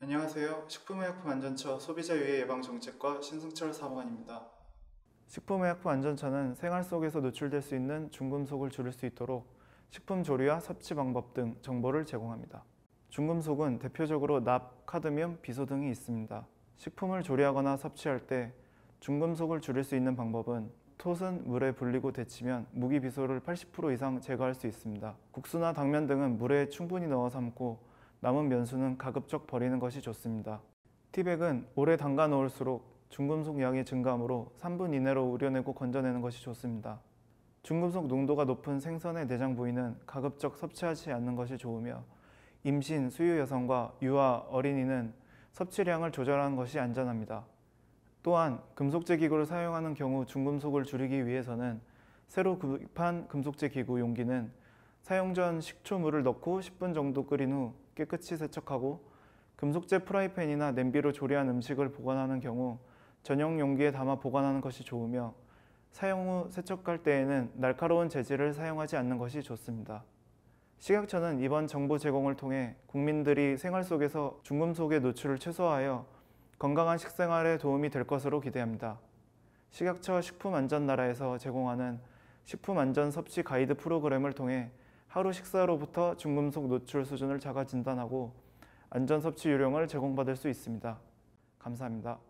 안녕하세요. 식품의약품안전처 소비자유해 예방정책과 신승철 사무관입니다. 식품의약품안전처는 생활 속에서 노출될 수 있는 중금속을 줄일 수 있도록 식품 조리와 섭취 방법 등 정보를 제공합니다. 중금속은 대표적으로 납, 카드뮴, 비소 등이 있습니다. 식품을 조리하거나 섭취할 때 중금속을 줄일 수 있는 방법은 톳은 물에 불리고 데치면 무기비소를 80% 이상 제거할 수 있습니다. 국수나 당면 등은 물에 충분히 넣어 삶고 남은 면수는 가급적 버리는 것이 좋습니다. 티백은 오래 담가 놓을수록 중금속 양이 증가하로 3분 이내로 우려내고 건져내는 것이 좋습니다. 중금속 농도가 높은 생선의 내장 부위는 가급적 섭취하지 않는 것이 좋으며 임신, 수유 여성과 유아, 어린이는 섭취량을 조절하는 것이 안전합니다. 또한 금속제 기구를 사용하는 경우 중금속을 줄이기 위해서는 새로 구입한 금속제 기구 용기는 사용 전 식초물을 넣고 10분 정도 끓인 후 깨끗이 세척하고 금속제 프라이팬이나 냄비로 조리한 음식을 보관하는 경우 전용 용기에 담아 보관하는 것이 좋으며 사용 후 세척할 때에는 날카로운 재질을 사용하지 않는 것이 좋습니다. 식약처는 이번 정보 제공을 통해 국민들이 생활 속에서 중금속의 노출을 최소화하여 건강한 식생활에 도움이 될 것으로 기대합니다. 식약처 식품안전나라에서 제공하는 식품안전 섭취 가이드 프로그램을 통해 하루 식사로부터 중금속 노출 수준을 자가 진단하고 안전 섭취 요령을 제공받을 수 있습니다. 감사합니다.